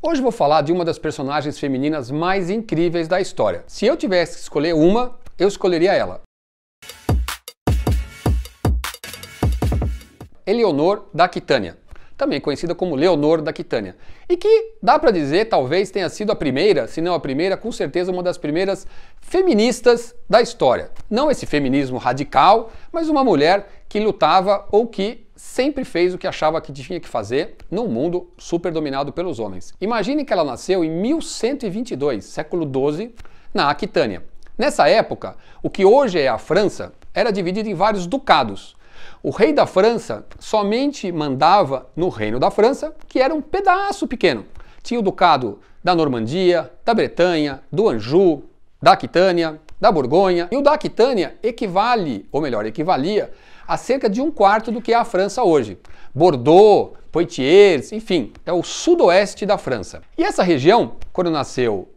Hoje vou falar de uma das personagens femininas mais incríveis da história. Se eu tivesse que escolher uma, eu escolheria ela. Eleonor da Quitânia, também conhecida como Leonor da Quitânia, e que dá para dizer talvez tenha sido a primeira, se não a primeira, com certeza uma das primeiras feministas da história. Não esse feminismo radical, mas uma mulher que lutava ou que sempre fez o que achava que tinha que fazer num mundo super dominado pelos homens. Imagine que ela nasceu em 1122, século XII, na Aquitânia. Nessa época, o que hoje é a França era dividido em vários ducados. O rei da França somente mandava no Reino da França, que era um pedaço pequeno. Tinha o ducado da Normandia, da Bretanha, do Anjou, da Aquitânia, da Borgonha. E o da Aquitânia equivale, ou melhor, equivalia a cerca de um quarto do que é a França hoje. Bordeaux, Poitiers, enfim, é o sudoeste da França. E essa região, quando nasceu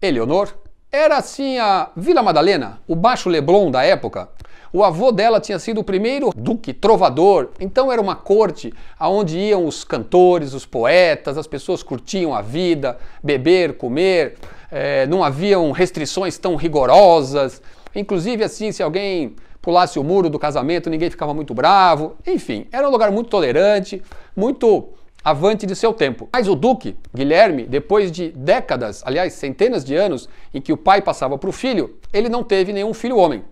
Eleonor, era assim a Vila Madalena, o Baixo Leblon da época. O avô dela tinha sido o primeiro duque trovador, então era uma corte aonde iam os cantores, os poetas, as pessoas curtiam a vida, beber, comer, é, não haviam restrições tão rigorosas. Inclusive, assim, se alguém pulasse o muro do casamento, ninguém ficava muito bravo. Enfim, era um lugar muito tolerante, muito avante de seu tempo. Mas o duque, Guilherme, depois de décadas, aliás, centenas de anos, em que o pai passava para o filho, ele não teve nenhum filho homem.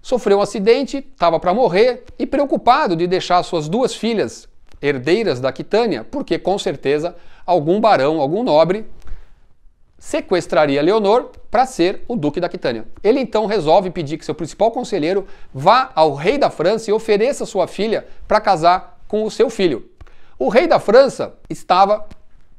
Sofreu um acidente, estava para morrer e preocupado de deixar suas duas filhas herdeiras da Quitânia, porque com certeza algum barão, algum nobre, sequestraria Leonor para ser o Duque da Aquitânia. Ele então resolve pedir que seu principal conselheiro vá ao rei da França e ofereça sua filha para casar com o seu filho. O rei da França estava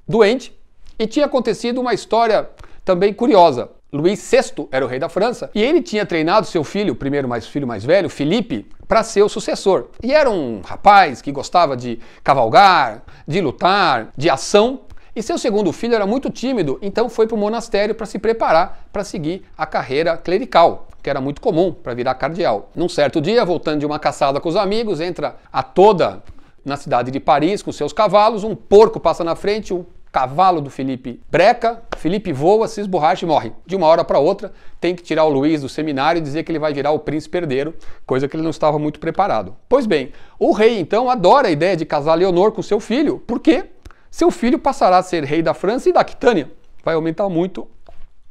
doente e tinha acontecido uma história também curiosa. Luís VI era o rei da França e ele tinha treinado seu filho, primeiro mais filho mais velho, Felipe, para ser o sucessor. E era um rapaz que gostava de cavalgar, de lutar, de ação, e seu segundo filho era muito tímido, então foi para o monastério para se preparar para seguir a carreira clerical, que era muito comum para virar cardeal. Num certo dia, voltando de uma caçada com os amigos, entra a toda na cidade de Paris com seus cavalos, um porco passa na frente, o cavalo do Felipe breca, Felipe voa, se esborracha e morre. De uma hora para outra, tem que tirar o Luiz do seminário e dizer que ele vai virar o príncipe herdeiro, coisa que ele não estava muito preparado. Pois bem, o rei então adora a ideia de casar Leonor com seu filho, porque seu filho passará a ser rei da França e da Aquitânia. Vai aumentar muito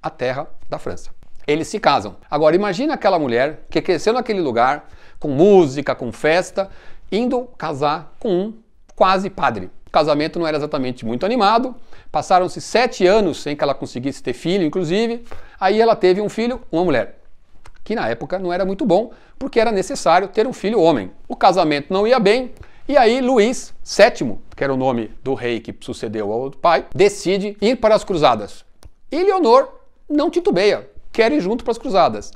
a terra da França. Eles se casam. Agora imagine aquela mulher que cresceu naquele lugar, com música, com festa, indo casar com um quase padre. O casamento não era exatamente muito animado. Passaram-se sete anos sem que ela conseguisse ter filho, inclusive. Aí ela teve um filho, uma mulher. Que na época não era muito bom, porque era necessário ter um filho homem. O casamento não ia bem, e aí Luís VII, que era o nome do rei que sucedeu ao pai, decide ir para as cruzadas. E Leonor não titubeia, quer ir junto para as cruzadas.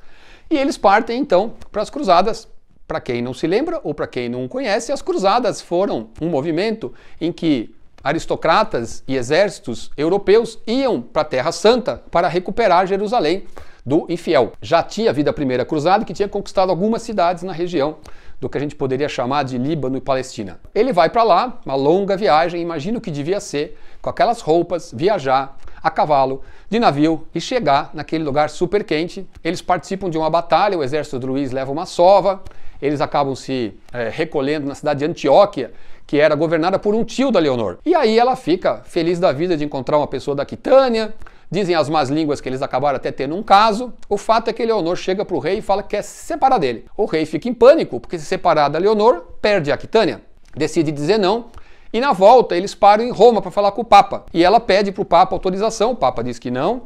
E eles partem então para as cruzadas. Para quem não se lembra ou para quem não conhece, as cruzadas foram um movimento em que aristocratas e exércitos europeus iam para a Terra Santa para recuperar Jerusalém do infiel. Já tinha havido a primeira cruzada que tinha conquistado algumas cidades na região do que a gente poderia chamar de Líbano e Palestina. Ele vai para lá, uma longa viagem, imagino que devia ser, com aquelas roupas, viajar a cavalo, de navio e chegar naquele lugar super quente. Eles participam de uma batalha, o exército do Luiz leva uma sova, eles acabam se é, recolhendo na cidade de Antioquia, que era governada por um tio da Leonor. E aí ela fica feliz da vida de encontrar uma pessoa da Quitânia, Dizem as más línguas que eles acabaram até tendo um caso. O fato é que Leonor chega para o rei e fala que quer se separar dele. O rei fica em pânico, porque se separar da Leonor, perde a Aquitânia. Decide dizer não. E na volta eles param em Roma para falar com o Papa. E ela pede para o Papa autorização. O Papa diz que não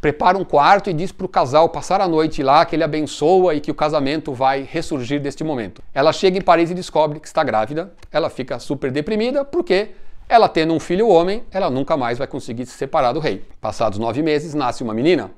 prepara um quarto e diz para o casal passar a noite lá, que ele abençoa e que o casamento vai ressurgir deste momento. Ela chega em Paris e descobre que está grávida. Ela fica super deprimida porque ela tendo um filho homem, ela nunca mais vai conseguir se separar do rei. Passados nove meses, nasce uma menina.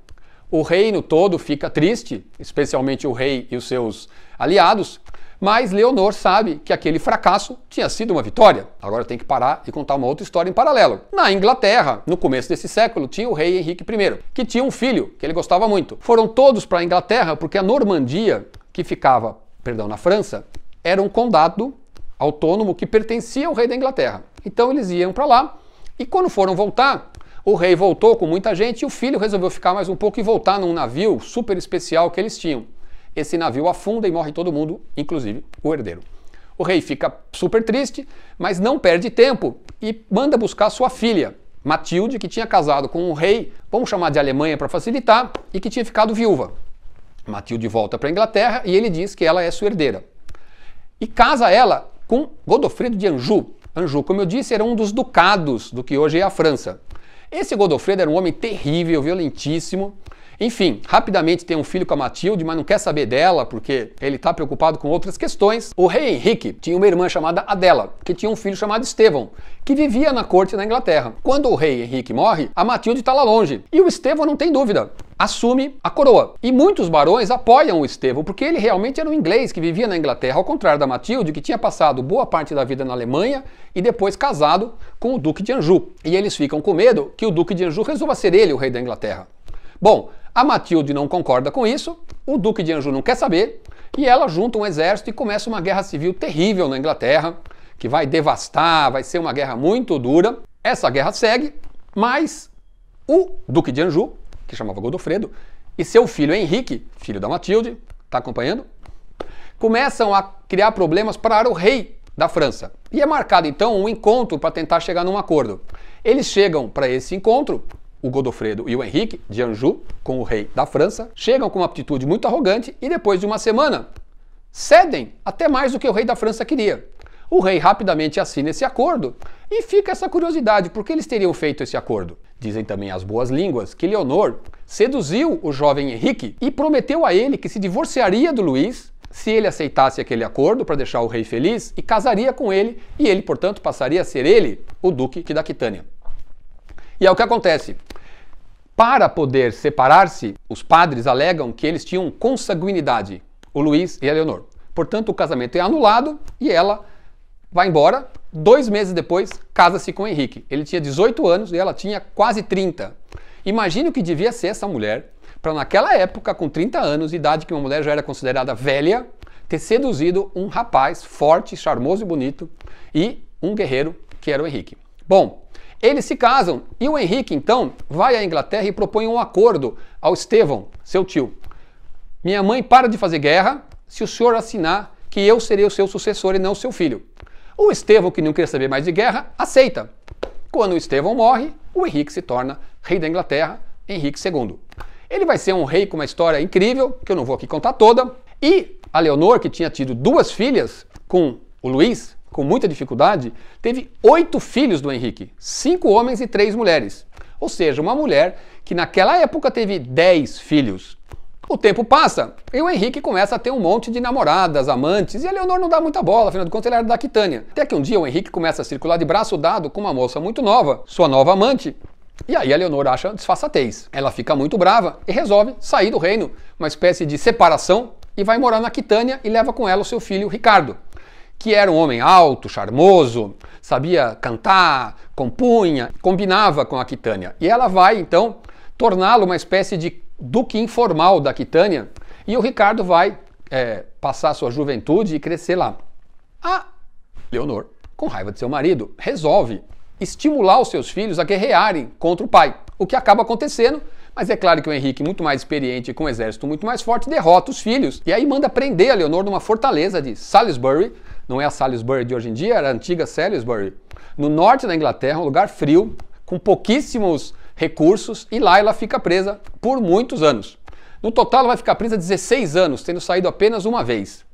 O reino todo fica triste, especialmente o rei e os seus aliados, mas Leonor sabe que aquele fracasso tinha sido uma vitória. Agora tem que parar e contar uma outra história em paralelo. Na Inglaterra, no começo desse século, tinha o rei Henrique I, que tinha um filho que ele gostava muito. Foram todos para a Inglaterra porque a Normandia, que ficava, perdão, na França, era um condado autônomo que pertencia ao rei da Inglaterra. Então eles iam para lá e quando foram voltar, o rei voltou com muita gente e o filho resolveu ficar mais um pouco e voltar num navio super especial que eles tinham. Esse navio afunda e morre todo mundo, inclusive o herdeiro. O rei fica super triste, mas não perde tempo e manda buscar sua filha, Matilde, que tinha casado com um rei, vamos chamar de Alemanha para facilitar, e que tinha ficado viúva. Matilde volta para a Inglaterra e ele diz que ela é sua herdeira. E casa ela com Godofredo de Anjou. Anjou, como eu disse, era um dos ducados do que hoje é a França. Esse Godofredo era um homem terrível, violentíssimo. Enfim, rapidamente tem um filho com a Matilde, mas não quer saber dela porque ele está preocupado com outras questões. O rei Henrique tinha uma irmã chamada Adela, que tinha um filho chamado Estevão, que vivia na corte na Inglaterra. Quando o rei Henrique morre, a Matilde está lá longe. E o Estevão não tem dúvida assume a coroa. E muitos barões apoiam o Estevão, porque ele realmente era um inglês que vivia na Inglaterra, ao contrário da Matilde, que tinha passado boa parte da vida na Alemanha e depois casado com o Duque de Anjou. E eles ficam com medo que o Duque de Anjou resolva ser ele o rei da Inglaterra. Bom, a Matilde não concorda com isso, o Duque de Anjou não quer saber, e ela junta um exército e começa uma guerra civil terrível na Inglaterra, que vai devastar, vai ser uma guerra muito dura. Essa guerra segue, mas o Duque de Anjou que chamava Godofredo, e seu filho Henrique, filho da Matilde, está acompanhando? Começam a criar problemas para o rei da França. E é marcado então um encontro para tentar chegar num acordo. Eles chegam para esse encontro, o Godofredo e o Henrique de Anjou, com o rei da França, chegam com uma atitude muito arrogante e depois de uma semana cedem até mais do que o rei da França queria. O rei rapidamente assina esse acordo e fica essa curiosidade, por que eles teriam feito esse acordo? Dizem também as boas línguas que Leonor seduziu o jovem Henrique e prometeu a ele que se divorciaria do Luís se ele aceitasse aquele acordo para deixar o rei feliz e casaria com ele, e ele, portanto, passaria a ser ele o duque da Quitânia. E é o que acontece. Para poder separar-se, os padres alegam que eles tinham consanguinidade, o Luís e a Leonor. Portanto, o casamento é anulado e ela vai embora. Dois meses depois, casa-se com o Henrique. Ele tinha 18 anos e ela tinha quase 30. Imagino o que devia ser essa mulher para, naquela época, com 30 anos, idade que uma mulher já era considerada velha, ter seduzido um rapaz forte, charmoso e bonito e um guerreiro que era o Henrique. Bom, eles se casam e o Henrique, então, vai à Inglaterra e propõe um acordo ao Estevão, seu tio. Minha mãe para de fazer guerra se o senhor assinar que eu serei o seu sucessor e não o seu filho. O Estevão, que não queria saber mais de guerra, aceita. Quando o Estevão morre, o Henrique se torna rei da Inglaterra, Henrique II. Ele vai ser um rei com uma história incrível, que eu não vou aqui contar toda. E a Leonor, que tinha tido duas filhas com o Luís, com muita dificuldade, teve oito filhos do Henrique: cinco homens e três mulheres. Ou seja, uma mulher que naquela época teve dez filhos. O tempo passa e o Henrique começa a ter um monte de namoradas, amantes, e a Leonor não dá muita bola, afinal de contas ele era da Quitânia. Até que um dia o Henrique começa a circular de braço dado com uma moça muito nova, sua nova amante. E aí a Leonor acha disfarçatez. Ela fica muito brava e resolve sair do reino, uma espécie de separação, e vai morar na Quitânia e leva com ela o seu filho Ricardo, que era um homem alto, charmoso, sabia cantar, compunha, combinava com a Quitânia. E ela vai então torná-lo uma espécie de Duque informal da Quitânia e o Ricardo vai é, passar sua juventude e crescer lá. A Leonor, com raiva de seu marido, resolve estimular os seus filhos a guerrearem contra o pai, o que acaba acontecendo. Mas é claro que o Henrique, muito mais experiente e com um exército muito mais forte, derrota os filhos. E aí manda prender a Leonor numa fortaleza de Salisbury, não é a Salisbury de hoje em dia, era a antiga Salisbury, no norte da Inglaterra, um lugar frio, com pouquíssimos recursos e lá ela fica presa por muitos anos. No total, ela vai ficar presa 16 anos, tendo saído apenas uma vez.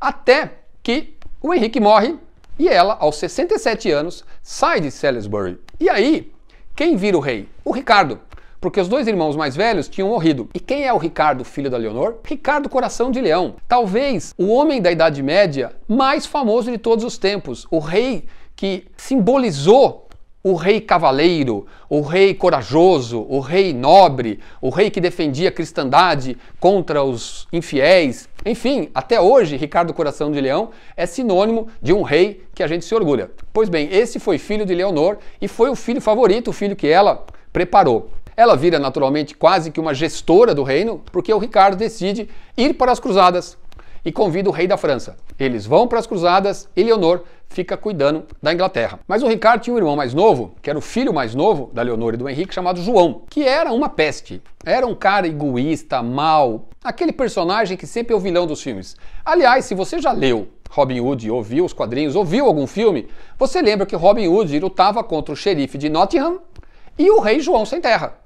Até que o Henrique morre e ela, aos 67 anos, sai de Salisbury. E aí, quem vira o rei? O Ricardo, porque os dois irmãos mais velhos tinham morrido. E quem é o Ricardo, filho da Leonor? Ricardo Coração de Leão. Talvez o homem da Idade Média mais famoso de todos os tempos, o rei que simbolizou o rei cavaleiro, o rei corajoso, o rei nobre, o rei que defendia a cristandade contra os infiéis. Enfim, até hoje, Ricardo Coração de Leão é sinônimo de um rei que a gente se orgulha. Pois bem, esse foi filho de Leonor e foi o filho favorito, o filho que ela preparou. Ela vira naturalmente quase que uma gestora do reino, porque o Ricardo decide ir para as cruzadas e convida o rei da França. Eles vão para as cruzadas e Leonor fica cuidando da Inglaterra. Mas o Ricardo tinha um irmão mais novo, que era o filho mais novo da Leonor e do Henrique, chamado João, que era uma peste. Era um cara egoísta, mau, aquele personagem que sempre é o vilão dos filmes. Aliás, se você já leu Robin Hood, ouviu os quadrinhos, ouviu algum filme, você lembra que Robin Hood lutava contra o xerife de Nottingham e o rei João sem terra.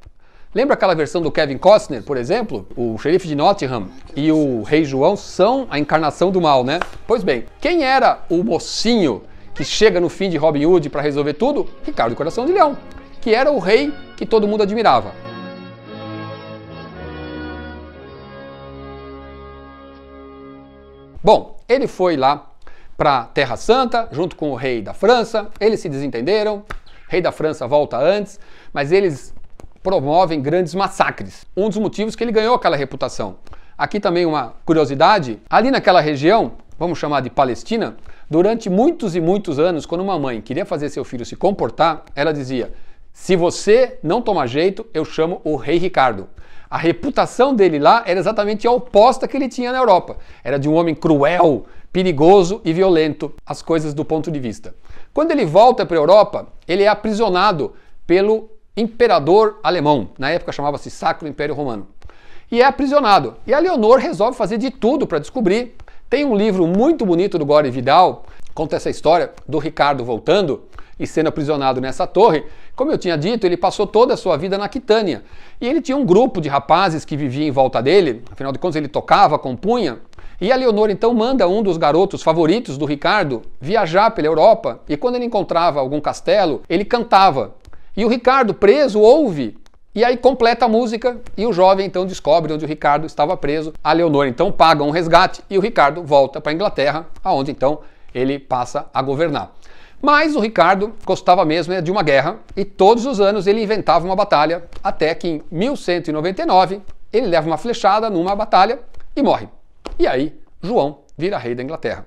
Lembra aquela versão do Kevin Costner, por exemplo? O xerife de Nottingham e o rei João são a encarnação do mal, né? Pois bem, quem era o mocinho que chega no fim de Robin Hood para resolver tudo? Ricardo Coração de Leão, que era o rei que todo mundo admirava. Bom, ele foi lá para Terra Santa junto com o rei da França, eles se desentenderam, rei da França volta antes, mas eles promovem grandes massacres. Um dos motivos que ele ganhou aquela reputação. Aqui também uma curiosidade: ali naquela região, vamos chamar de Palestina, durante muitos e muitos anos, quando uma mãe queria fazer seu filho se comportar, ela dizia: se você não tomar jeito, eu chamo o Rei Ricardo. A reputação dele lá era exatamente a oposta que ele tinha na Europa. Era de um homem cruel, perigoso e violento, as coisas do ponto de vista. Quando ele volta para a Europa, ele é aprisionado pelo imperador alemão. Na época chamava-se Sacro Império Romano. E é aprisionado. E a Leonor resolve fazer de tudo para descobrir. Tem um livro muito bonito do Gore Vidal, conta essa história do Ricardo voltando e sendo aprisionado nessa torre. Como eu tinha dito, ele passou toda a sua vida na Quitânia. E ele tinha um grupo de rapazes que vivia em volta dele, afinal de contas ele tocava, compunha. E a Leonor então manda um dos garotos favoritos do Ricardo viajar pela Europa e quando ele encontrava algum castelo, ele cantava e o Ricardo, preso, ouve e aí completa a música e o jovem então descobre onde o Ricardo estava preso. A Leonor então paga um resgate e o Ricardo volta para a Inglaterra, aonde então ele passa a governar. Mas o Ricardo gostava mesmo né, de uma guerra e todos os anos ele inventava uma batalha, até que em 1199 ele leva uma flechada numa batalha e morre. E aí João vira rei da Inglaterra.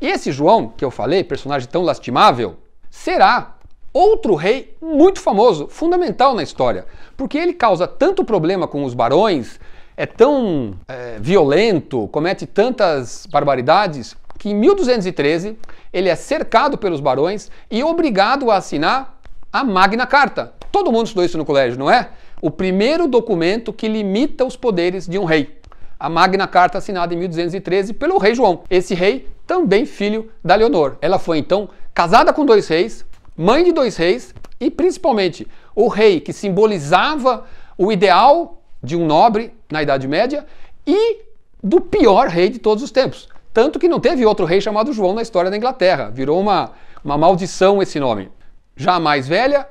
E esse João que eu falei, personagem tão lastimável, será outro rei muito famoso, fundamental na história, porque ele causa tanto problema com os barões, é tão é, violento, comete tantas barbaridades, que em 1213 ele é cercado pelos barões e obrigado a assinar a Magna Carta. Todo mundo estudou isso no colégio, não é? O primeiro documento que limita os poderes de um rei. A Magna Carta assinada em 1213 pelo rei João. Esse rei também filho da Leonor. Ela foi então casada com dois reis, mãe de dois reis e principalmente o rei que simbolizava o ideal de um nobre na Idade Média e do pior rei de todos os tempos. Tanto que não teve outro rei chamado João na história da Inglaterra. Virou uma, uma maldição esse nome. Já mais velha,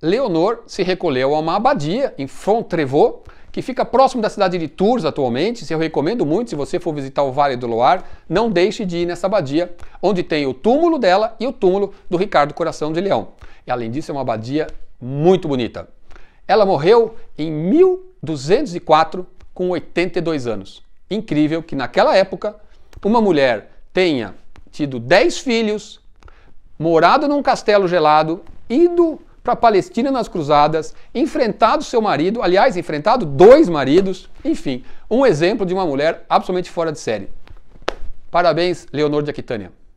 Leonor se recolheu a uma abadia em Fontrevaux, que fica próximo da cidade de Tours atualmente. Eu recomendo muito, se você for visitar o Vale do Loar, não deixe de ir nessa abadia, onde tem o túmulo dela e o túmulo do Ricardo Coração de Leão. E além disso, é uma abadia muito bonita. Ela morreu em 1204, com 82 anos. Incrível que naquela época uma mulher tenha tido 10 filhos, morado num castelo gelado, ido para a Palestina nas Cruzadas, enfrentado seu marido, aliás, enfrentado dois maridos, enfim, um exemplo de uma mulher absolutamente fora de série. Parabéns, Leonor de Aquitânia.